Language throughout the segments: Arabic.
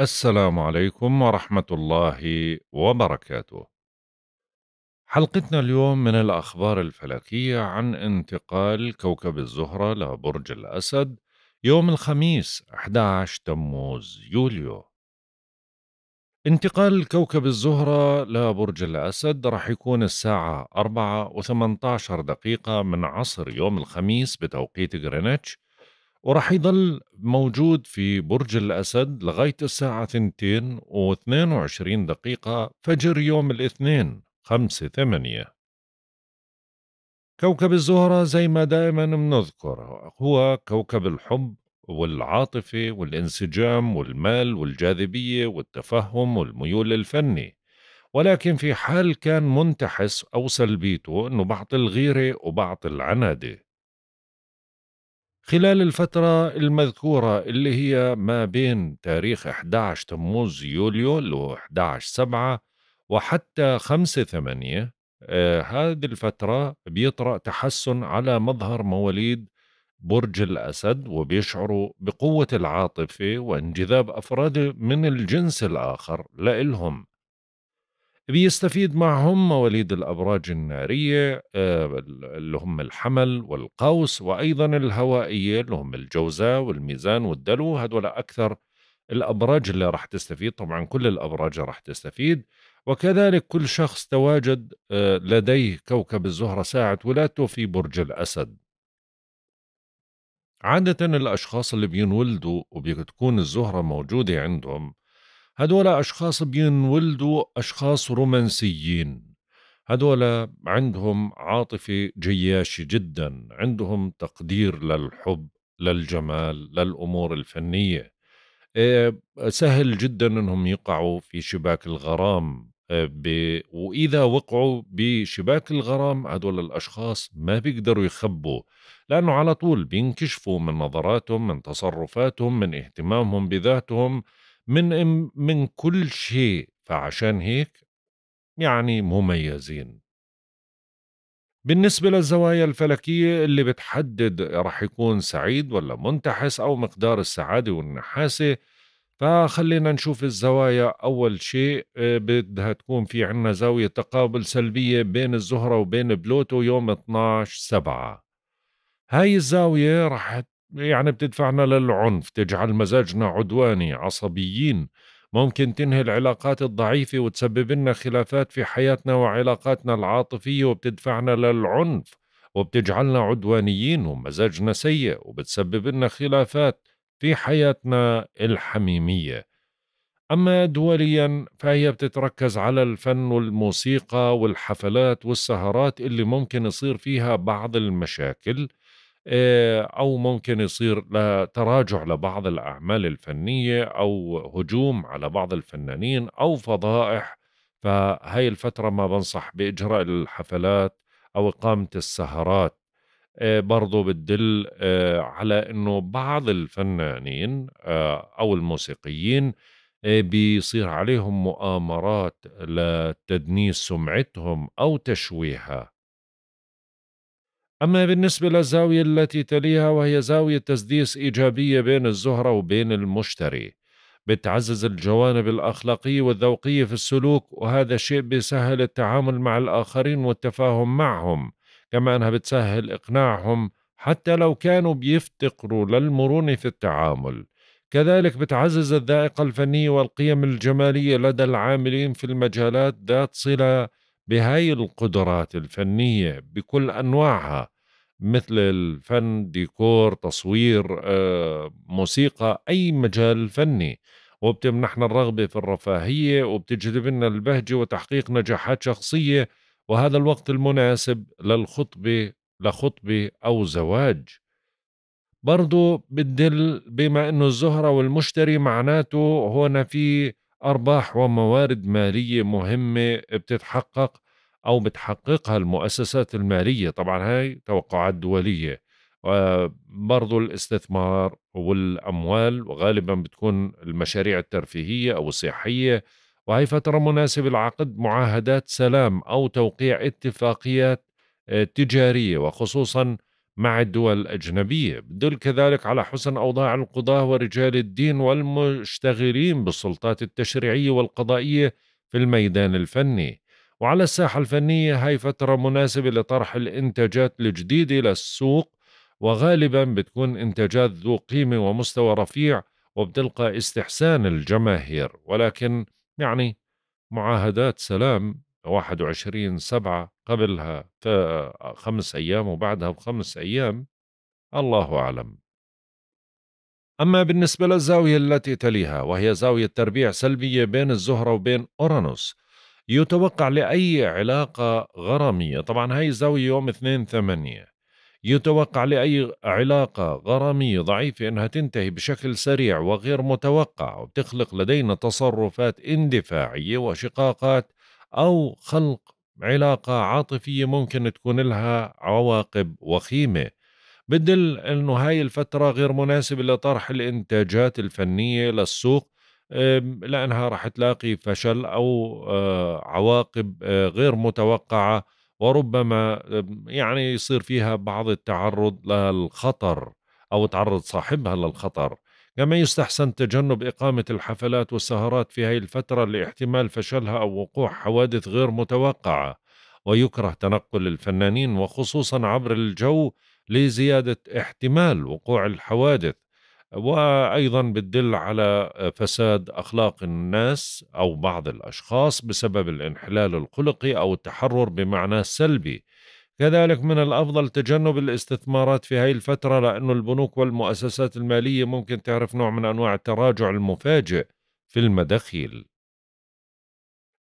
السلام عليكم ورحمة الله وبركاته. حلقتنا اليوم من الأخبار الفلكية عن انتقال كوكب الزهرة لبرج الأسد يوم الخميس 11 تموز يوليو. انتقال كوكب الزهرة لبرج الأسد راح يكون الساعة 4 و18 دقيقة من عصر يوم الخميس بتوقيت غرينتش وراح يضل موجود في برج الأسد لغاية الساعة 2 و22 دقيقة فجر يوم الاثنين 5 8 كوكب الزهرة زي ما دائما بنذكر هو كوكب الحب والعاطفة والانسجام والمال والجاذبية والتفهم والميول الفني ولكن في حال كان منتحس أو سلبيته أنه بعض الغيرة وبعض العنادة خلال الفترة المذكورة اللي هي ما بين تاريخ 11 تموز يوليو ل 11 سبعة وحتى 5 ثمانية آه هذه الفترة بيطرأ تحسن على مظهر مواليد برج الأسد وبيشعروا بقوة العاطفة وانجذاب أفراد من الجنس الآخر لإلهم بيستفيد معهم مواليد الأبراج النارية آه، اللي هم الحمل والقوس وأيضا الهوائية اللي هم الجوزاء والميزان والدلو هدول أكثر الأبراج اللي راح تستفيد طبعا كل الأبراج راح تستفيد وكذلك كل شخص تواجد آه، لديه كوكب الزهرة ساعة ولادته في برج الأسد عادة الأشخاص اللي بينولدوا وبتكون الزهرة موجودة عندهم هدول أشخاص بينولدوا أشخاص رومانسيين هدول عندهم عاطفة جياشة جدا عندهم تقدير للحب للجمال للأمور الفنية آه، سهل جدا أنهم يقعوا في شباك الغرام آه، ب... وإذا وقعوا بشباك الغرام هدول الأشخاص ما بيقدروا يخبوا لأنه على طول بينكشفوا من نظراتهم من تصرفاتهم من اهتمامهم بذاتهم من من كل شيء فعشان هيك يعني مميزين بالنسبة للزوايا الفلكية اللي بتحدد رح يكون سعيد ولا منتحس أو مقدار السعادة والنحاسة فخلينا نشوف الزوايا أول شيء آه، بدها تكون في عنا زاوية تقابل سلبية بين الزهرة وبين بلوتو يوم 12 سبعة هاي الزاوية رح يعني بتدفعنا للعنف تجعل مزاجنا عدواني عصبيين ممكن تنهي العلاقات الضعيفة وتسبب لنا خلافات في حياتنا وعلاقاتنا العاطفية وبتدفعنا للعنف وبتجعلنا عدوانيين ومزاجنا سيء وبتسبب لنا خلافات في حياتنا الحميمية أما دوليا فهي بتتركز على الفن والموسيقى والحفلات والسهرات اللي ممكن يصير فيها بعض المشاكل آه، أو ممكن يصير تراجع لبعض الأعمال الفنية أو هجوم على بعض الفنانين أو فضائح فهي الفترة ما بنصح بإجراء الحفلات أو إقامة السهرات آه، برضو بتدل آه، على أنه بعض الفنانين أو الموسيقيين بيصير عليهم مؤامرات لتدنيس سمعتهم أو تشويهها أما بالنسبة للزاوية التي تليها وهي زاوية تسديس إيجابية بين الزهرة وبين المشتري بتعزز الجوانب الأخلاقية والذوقية في السلوك وهذا الشيء بيسهل التعامل مع الآخرين والتفاهم معهم كما أنها بتسهل إقناعهم حتى لو كانوا بيفتقروا للمرونة في التعامل كذلك بتعزز الذائقة الفنية والقيم الجمالية لدى العاملين في المجالات ذات صلة بهاي القدرات الفنية بكل أنواعها مثل الفن ديكور تصوير آه، موسيقى أي مجال فني وبتمنحنا الرغبة في الرفاهية وبتجذب لنا البهجة وتحقيق نجاحات شخصية وهذا الوقت المناسب للخطبة لخطبة أو زواج برضو بتدل بما أنه الزهرة والمشتري معناته هنا في أرباح وموارد مالية مهمة بتتحقق أو بتحققها المؤسسات المالية طبعا هاي توقعات دولية آه، برضو الاستثمار والأموال وغالبا بتكون المشاريع الترفيهية أو الصحية وهي فترة مناسبة لعقد معاهدات سلام أو توقيع اتفاقيات آه، تجارية وخصوصا مع الدول الأجنبية بدل كذلك على حسن أوضاع القضاة ورجال الدين والمشتغلين بالسلطات التشريعية والقضائية في الميدان الفني وعلى الساحة الفنية هاي فترة مناسبة لطرح الإنتاجات الجديدة للسوق وغالبا بتكون إنتاجات ذو قيمة ومستوى رفيع وبتلقى استحسان الجماهير ولكن يعني معاهدات سلام 21 سبعة قبلها خمس أيام وبعدها بخمس أيام الله أعلم أما بالنسبة للزاوية التي تليها وهي زاوية تربيع سلبية بين الزهرة وبين أورانوس يتوقع لأي علاقة غرامية طبعا هاي الزاوية يوم 2 ثمانية يتوقع لأي علاقة غرامية ضعيفة أنها تنتهي بشكل سريع وغير متوقع وبتخلق لدينا تصرفات اندفاعية وشقاقات أو خلق علاقة عاطفية ممكن تكون لها عواقب وخيمة بدل أنه هاي الفترة غير مناسبة لطرح الإنتاجات الفنية للسوق لأنها رح تلاقي فشل أو آه، عواقب آه، غير متوقعة وربما يعني يصير فيها بعض التعرض للخطر أو تعرض صاحبها للخطر كما يستحسن تجنب إقامة الحفلات والسهرات في هذه الفترة لاحتمال فشلها أو وقوع حوادث غير متوقعة ويكره تنقل الفنانين وخصوصا عبر الجو لزيادة احتمال وقوع الحوادث وأيضا بتدل على فساد أخلاق الناس أو بعض الأشخاص بسبب الانحلال الخلقي أو التحرر بمعنى سلبي كذلك من الأفضل تجنب الاستثمارات في هاي الفترة لأنه البنوك والمؤسسات المالية ممكن تعرف نوع من أنواع التراجع المفاجئ في المداخيل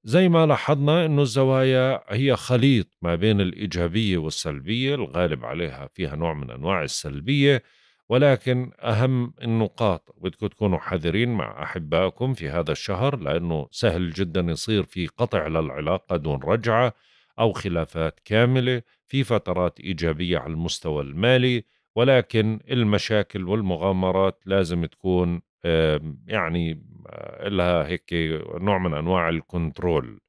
زي ما لاحظنا أنه الزوايا هي خليط ما بين الإيجابية والسلبية الغالب عليها فيها نوع من أنواع السلبية ولكن أهم النقاط بدكم تكونوا حذرين مع أحبائكم في هذا الشهر لأنه سهل جدا يصير في قطع للعلاقة دون رجعة أو خلافات كاملة في فترات إيجابية على المستوى المالي ولكن المشاكل والمغامرات لازم تكون يعني آه، لها هيك نوع من أنواع الكنترول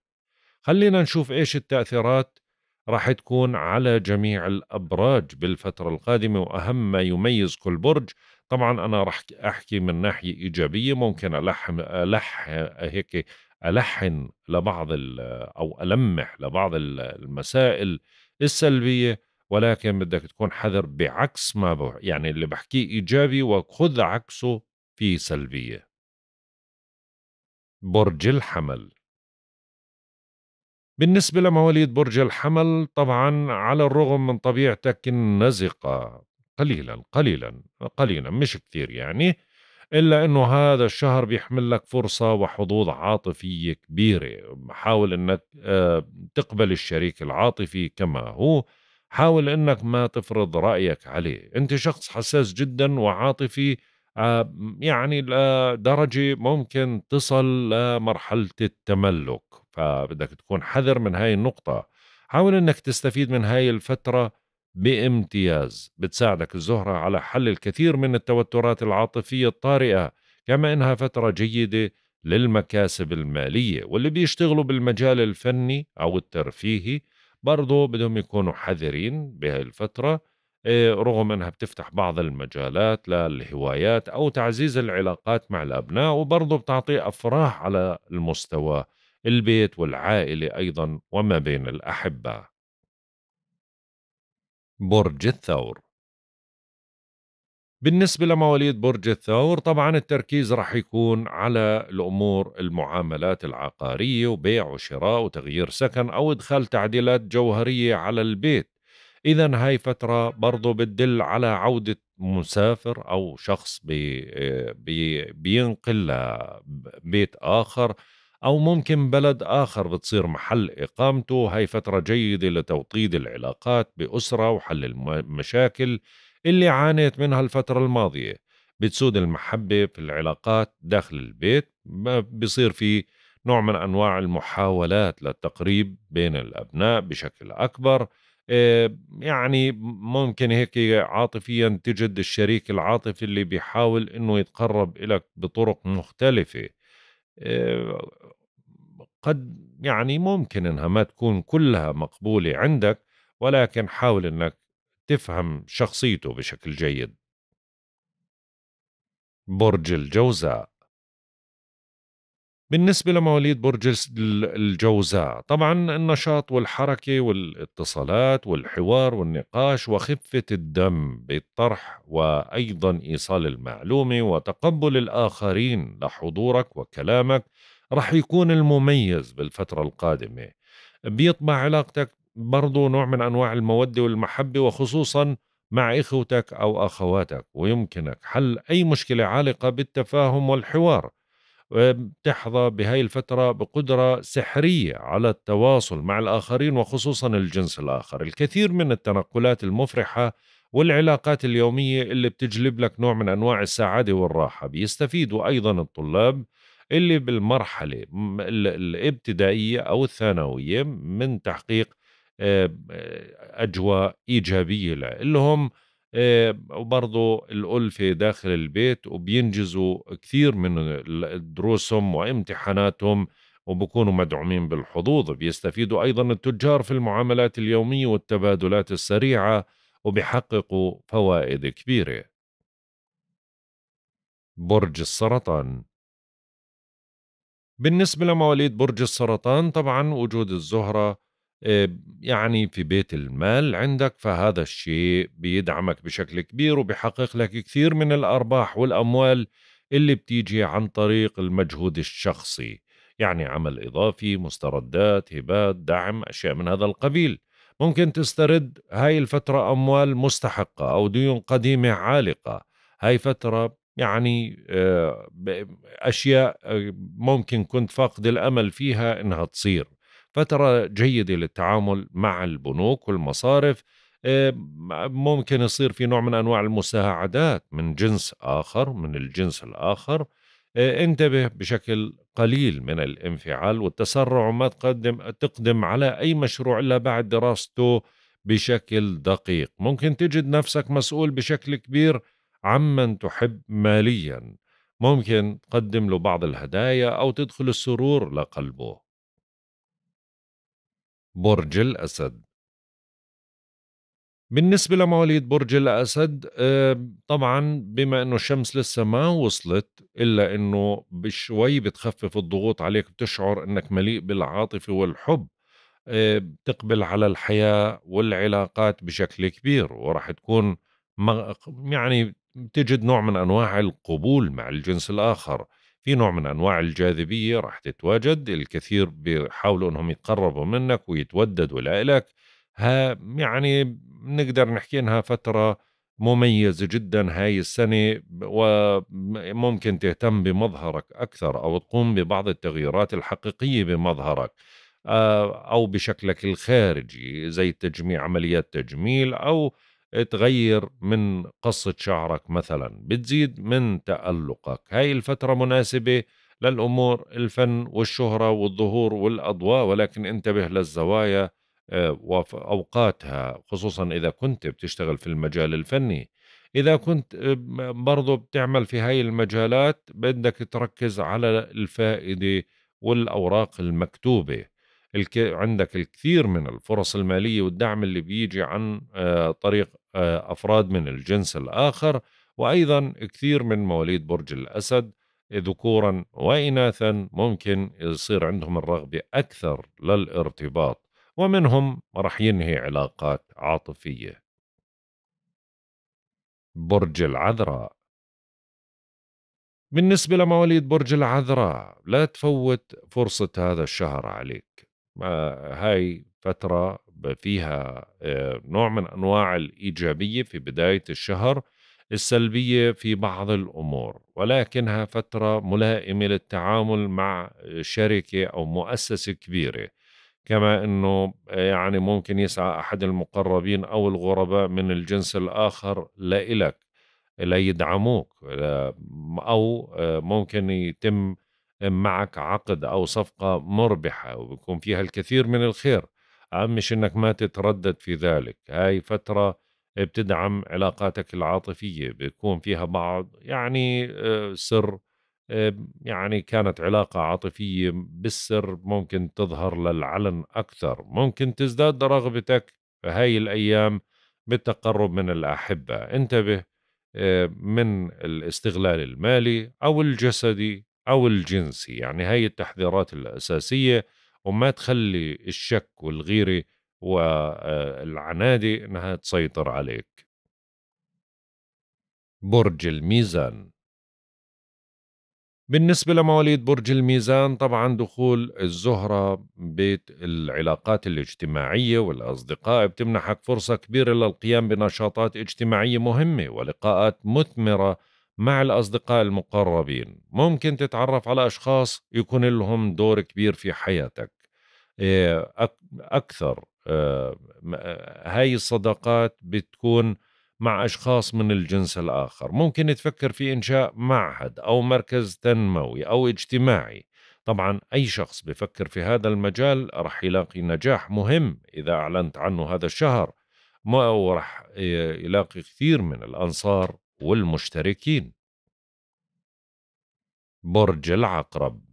خلينا نشوف إيش التأثيرات راح تكون على جميع الأبراج بالفترة القادمة وأهم ما يميز كل برج طبعا أنا راح أحكي من ناحية إيجابية ممكن ألحم ألح هيك ألحن لبعض أو ألمح لبعض المسائل السلبيه ولكن بدك تكون حذر بعكس ما يعني اللي بحكيه ايجابي وخذ عكسه في سلبيه برج الحمل بالنسبة لمواليد برج الحمل طبعا على الرغم من طبيعتك النزقة قليلا قليلا قليلا مش كثير يعني إلا أنه هذا الشهر بيحمل لك فرصة وحظوظ عاطفية كبيرة حاول أنك آه، تقبل الشريك العاطفي كما هو حاول أنك ما تفرض رأيك عليه أنت شخص حساس جدا وعاطفي آه، يعني لدرجة ممكن تصل لمرحلة التملك فبدك تكون حذر من هاي النقطة حاول أنك تستفيد من هاي الفترة بامتياز بتساعدك الزهرة على حل الكثير من التوترات العاطفية الطارئة كما إنها فترة جيدة للمكاسب المالية واللي بيشتغلوا بالمجال الفني أو الترفيهي برضو بدهم يكونوا حذرين بهذه الفترة آه، رغم أنها بتفتح بعض المجالات للهوايات أو تعزيز العلاقات مع الأبناء وبرضو بتعطي أفراح على المستوى البيت والعائلة أيضا وما بين الأحبة برج الثور بالنسبة لمواليد برج الثور طبعا التركيز رح يكون على الأمور المعاملات العقارية وبيع وشراء وتغيير سكن أو إدخال تعديلات جوهرية على البيت إذا هاي فترة برضو بتدل على عودة مسافر أو شخص بي آه، بي بينقل بيت آخر أو ممكن بلد آخر بتصير محل إقامته هاي فترة جيدة لتوطيد العلاقات بأسرة وحل المشاكل اللي عانيت منها الفترة الماضية بتسود المحبة في العلاقات داخل البيت بصير في نوع من أنواع المحاولات للتقريب بين الأبناء بشكل أكبر آه، يعني ممكن هيك عاطفيا تجد الشريك العاطفي اللي بيحاول انه يتقرب إلك بطرق مختلفة آه، قد يعني ممكن انها ما تكون كلها مقبوله عندك ولكن حاول انك تفهم شخصيته بشكل جيد برج الجوزاء بالنسبة لمواليد برج الجوزاء طبعا النشاط والحركة والاتصالات والحوار والنقاش وخفة الدم بالطرح وأيضا إيصال المعلومة وتقبل الآخرين لحضورك وكلامك رح يكون المميز بالفترة القادمة بيطبع علاقتك برضو نوع من أنواع المودة والمحبة وخصوصا مع إخوتك أو أخواتك ويمكنك حل أي مشكلة عالقة بالتفاهم والحوار بتحظى بهاي الفترة بقدرة سحرية على التواصل مع الآخرين وخصوصا الجنس الآخر الكثير من التنقلات المفرحة والعلاقات اليومية اللي بتجلب لك نوع من أنواع السعادة والراحة بيستفيدوا أيضا الطلاب اللي بالمرحلة الابتدائية أو الثانوية من تحقيق آه، آه، أجواء إيجابية لهم آه، وبرضه الألفة داخل البيت وبينجزوا كثير من دروسهم وامتحاناتهم وبكونوا مدعومين بالحظوظ بيستفيدوا أيضا التجار في المعاملات اليومية والتبادلات السريعة وبيحققوا فوائد كبيرة برج السرطان بالنسبة لمواليد برج السرطان طبعا وجود الزهرة آه، يعني في بيت المال عندك فهذا الشيء بيدعمك بشكل كبير وبيحقق لك كثير من الأرباح والأموال اللي بتيجي عن طريق المجهود الشخصي يعني عمل إضافي مستردات هبات دعم أشياء من هذا القبيل ممكن تسترد هاي الفترة أموال مستحقة أو ديون قديمة عالقة هاي فترة يعني آه، أشياء آه، ممكن كنت فاقد الأمل فيها إنها تصير فتره جيده للتعامل مع البنوك والمصارف آه، ممكن يصير في نوع من انواع المساعدات من جنس اخر من الجنس الاخر آه، انتبه بشكل قليل من الانفعال والتسرع وما تقدم تقدم على اي مشروع الا بعد دراسته بشكل دقيق ممكن تجد نفسك مسؤول بشكل كبير عمن تحب ماليا ممكن تقدم له بعض الهدايا او تدخل السرور لقلبه برج الأسد بالنسبة لمواليد برج الأسد طبعا بما أنه الشمس لسه ما وصلت إلا أنه بشوي بتخفف الضغوط عليك بتشعر أنك مليء بالعاطفة والحب بتقبل على الحياة والعلاقات بشكل كبير وراح تكون يعني بتجد نوع من أنواع القبول مع الجنس الآخر في نوع من انواع الجاذبيه راح تتواجد الكثير بيحاولوا انهم يتقربوا منك ويتوددوا لك ها يعني نقدر نحكي انها فتره مميزه جدا هاي السنه وممكن تهتم بمظهرك اكثر او تقوم ببعض التغييرات الحقيقيه بمظهرك آه، او بشكلك الخارجي زي تجميع عمليات تجميل او تغير من قصة شعرك مثلا بتزيد من تألقك هاي الفترة مناسبة للأمور الفن والشهرة والظهور والأضواء ولكن انتبه للزوايا آه، وأوقاتها خصوصا إذا كنت بتشتغل في المجال الفني إذا كنت آه، برضو بتعمل في هاي المجالات بدك تركز على الفائدة والأوراق المكتوبة عندك الكثير من الفرص المالية والدعم اللي بيجي عن آه، طريق آه، أفراد من الجنس الآخر وأيضا كثير من مواليد برج الأسد ذكورا وإناثا ممكن يصير عندهم الرغبة أكثر للارتباط ومنهم رح ينهي علاقات عاطفية برج العذراء بالنسبة لمواليد برج العذراء لا تفوت فرصة هذا الشهر عليك ما هاي فترة فيها آه، نوع من انواع الايجابيه في بدايه الشهر السلبيه في بعض الامور ولكنها فتره ملائمه للتعامل مع شركه او مؤسسه كبيره كما انه آه، يعني ممكن يسعى احد المقربين او الغرباء من الجنس الاخر لإلك ليدعموك آه، او ممكن يتم معك عقد او صفقه مربحه ويكون فيها الكثير من الخير أهم شيء إنك ما تتردد في ذلك هاي فترة بتدعم علاقاتك العاطفية بيكون فيها بعض يعني آه، سر آه، يعني كانت علاقة عاطفية بالسر ممكن تظهر للعلن أكثر ممكن تزداد رغبتك في هاي الأيام بالتقرب من الأحبة انتبه آه، من الاستغلال المالي أو الجسدي أو الجنسي يعني هاي التحذيرات الأساسية وما تخلي الشك والغيره والعناده آه، انها تسيطر عليك برج الميزان بالنسبة لمواليد برج الميزان طبعا دخول الزهرة بيت العلاقات الاجتماعية والأصدقاء بتمنحك فرصة كبيرة للقيام بنشاطات اجتماعية مهمة ولقاءات مثمرة مع الأصدقاء المقربين ممكن تتعرف على أشخاص يكون لهم دور كبير في حياتك آه، أكثر آه، آه، هاي الصداقات بتكون مع أشخاص من الجنس الآخر ممكن تفكر في إنشاء معهد أو مركز تنموي أو اجتماعي طبعا أي شخص بفكر في هذا المجال رح يلاقي نجاح مهم إذا أعلنت عنه هذا الشهر ما رح يلاقي كثير من الأنصار والمشتركين برج العقرب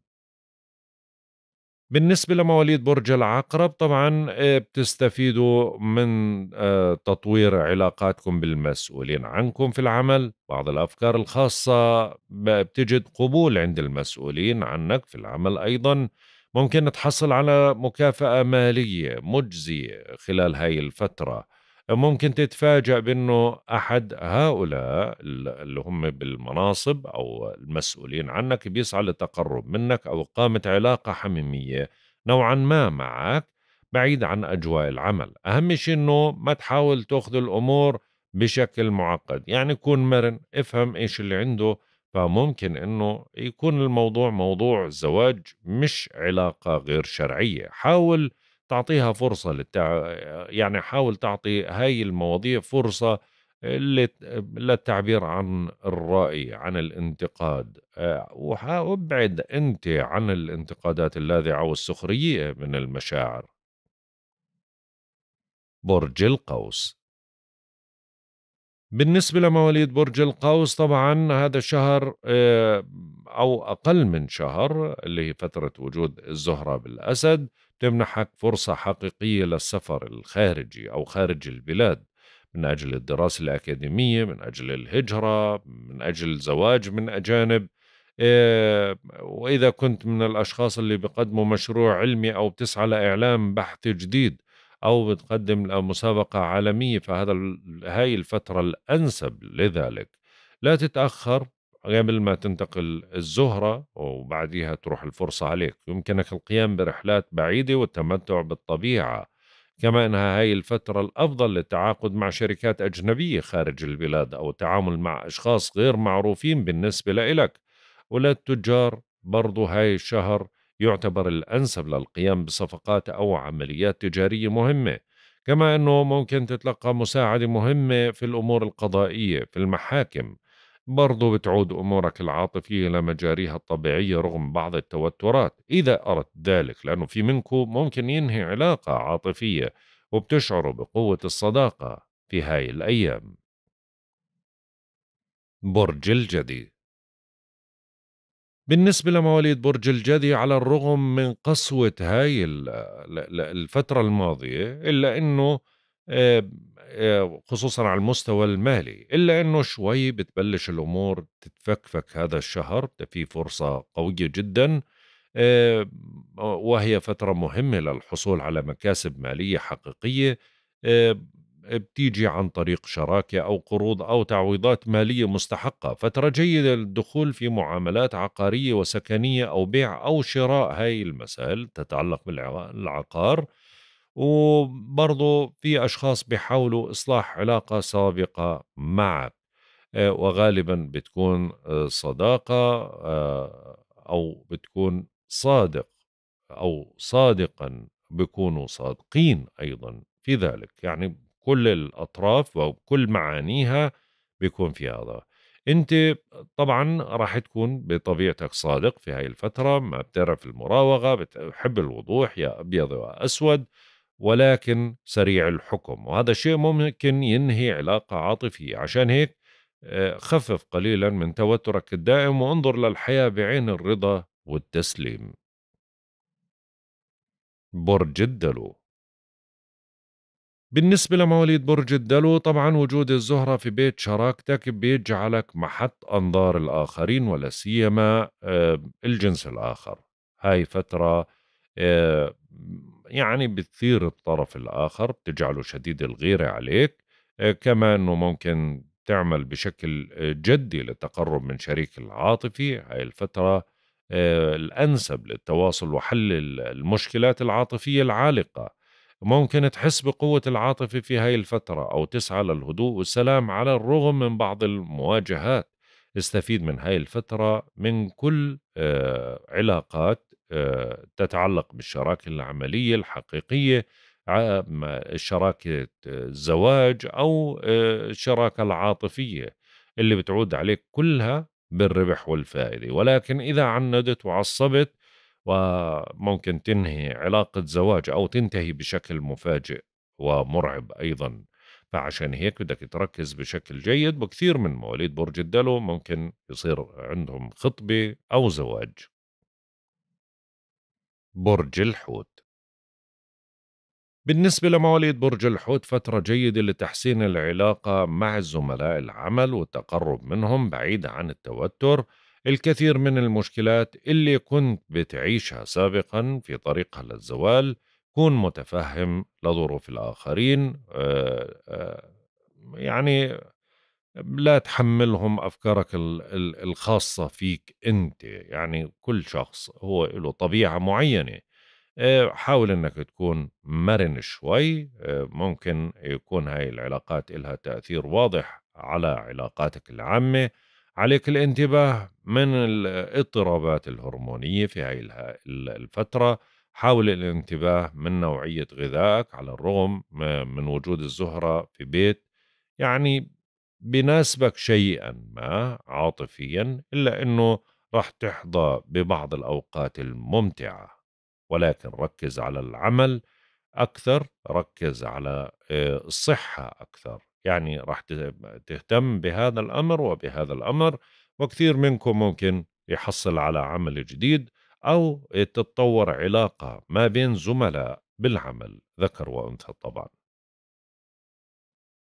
بالنسبة لمواليد برج العقرب طبعا آه، بتستفيدوا من آه، تطوير علاقاتكم بالمسؤولين عنكم في العمل بعض الأفكار الخاصة بتجد قبول عند المسؤولين عنك في العمل أيضا ممكن تحصل على مكافأة مالية مجزية خلال هاي الفترة ممكن تتفاجأ بأنه أحد هؤلاء اللي هم بالمناصب أو المسؤولين عنك بيسعى للتقرب منك أو إقامة علاقة حميمية نوعا ما معك بعيد عن أجواء العمل أهم شيء أنه ما تحاول تأخذ الأمور بشكل معقد يعني كون مرن افهم إيش اللي عنده فممكن أنه يكون الموضوع موضوع زواج مش علاقة غير شرعية حاول تعطيها فرصة للتع... يعني حاول تعطي هاي المواضيع فرصة آه، للتعبير عن الرأي عن الانتقاد آه، وابعد أنت عن الانتقادات اللاذعة والسخرية من المشاعر برج القوس بالنسبة لمواليد برج القوس طبعا هذا الشهر آه، أو أقل من شهر اللي هي فترة وجود الزهرة بالأسد تمنحك فرصة حقيقية للسفر الخارجي أو خارج البلاد من أجل الدراسة الأكاديمية من أجل الهجرة من أجل الزواج من أجانب آه، وإذا كنت من الأشخاص اللي بقدموا مشروع علمي أو بتسعى لإعلام بحث جديد أو بتقدم مسابقة عالمية فهذا هاي الفترة الأنسب لذلك لا تتأخر قبل ما تنتقل الزهرة وبعديها تروح الفرصة عليك يمكنك القيام برحلات بعيدة والتمتع بالطبيعة كما أنها هاي الفترة الأفضل للتعاقد مع شركات أجنبية خارج البلاد أو التعامل مع أشخاص غير معروفين بالنسبة لإلك وللتجار برضو هاي الشهر يعتبر الأنسب للقيام بصفقات أو عمليات تجارية مهمة كما أنه ممكن تتلقى مساعدة مهمة في الأمور القضائية في المحاكم برضو بتعود أمورك العاطفية لمجاريها الطبيعية رغم بعض التوترات إذا أردت ذلك لأنه في منكم ممكن ينهي علاقة عاطفية وبتشعروا بقوة الصداقة في هاي الأيام برج الجدي بالنسبة لمواليد برج الجدي على الرغم من قسوة هاي الفترة الماضية إلا أنه آه، آه، خصوصا على المستوى المالي إلا أنه شوي بتبلش الأمور تتفكفك هذا الشهر في فرصة قوية جدا آه، وهي فترة مهمة للحصول على مكاسب مالية حقيقية بتيجي عن طريق شراكة أو قروض أو تعويضات مالية مستحقة فترة جيدة للدخول في معاملات عقارية وسكنية أو بيع أو شراء هاي المسائل تتعلق بالعقار وبرضه في أشخاص بيحاولوا إصلاح علاقة سابقة معك آه، وغالبا بتكون آه، صداقة آه، أو بتكون صادق أو صادقا بيكونوا صادقين أيضا في ذلك يعني كل الأطراف وكل معانيها بيكون في هذا انت طبعا راح تكون بطبيعتك صادق في هاي الفترة ما بتعرف المراوغة بتحب الوضوح يا أبيض وأسود ولكن سريع الحكم وهذا الشيء ممكن ينهي علاقة عاطفية عشان هيك آه، خفف قليلا من توترك الدائم وانظر للحياة بعين الرضا والتسليم برج الدلو بالنسبة لمواليد برج الدلو طبعا وجود الزهرة في بيت شراكتك بيجعلك محط أنظار الآخرين ولا سيما آه، الجنس الآخر هاي فترة آه، يعني بتثير الطرف الآخر بتجعله شديد الغيرة عليك آه، كما أنه ممكن تعمل بشكل آه، جدي للتقرب من شريك العاطفي هاي الفترة آه، الأنسب للتواصل وحل المشكلات العاطفية العالقة ممكن تحس بقوة العاطفة في هاي الفترة أو تسعى للهدوء والسلام على الرغم من بعض المواجهات استفيد من هاي الفترة من كل علاقات تتعلق بالشراكة العملية الحقيقية شراكة الزواج أو آه، الشراكة العاطفية اللي بتعود عليك كلها بالربح والفائدة ولكن إذا عندت وعصبت وممكن تنهي علاقة زواج أو تنتهي بشكل مفاجئ ومرعب أيضا فعشان هيك بدك تركز بشكل جيد وكثير من مواليد برج الدلو ممكن يصير عندهم خطبة أو زواج برج الحوت بالنسبة لمواليد برج الحوت فترة جيدة لتحسين العلاقة مع زملاء العمل والتقرب منهم بعيد عن التوتر الكثير من المشكلات اللي كنت بتعيشها سابقا في طريقها للزوال كون متفهم لظروف الآخرين آه، آه، يعني لا تحملهم افكارك الخاصه فيك انت يعني كل شخص هو له طبيعه معينه آه، حاول انك تكون مرن شوي آه، ممكن يكون هاي العلاقات لها تاثير واضح على علاقاتك العامه عليك الانتباه من الاضطرابات الهرمونيه في هاي الفتره حاول الانتباه من نوعيه غذائك على الرغم من وجود الزهره في بيت يعني بناسبك شيئا ما عاطفيا إلا أنه راح تحظى ببعض الأوقات الممتعة ولكن ركز على العمل أكثر ركز على آه، الصحة أكثر يعني راح تهتم بهذا الأمر وبهذا الأمر وكثير منكم ممكن يحصل على عمل جديد أو تتطور علاقة ما بين زملاء بالعمل ذكر وأنثى طبعاً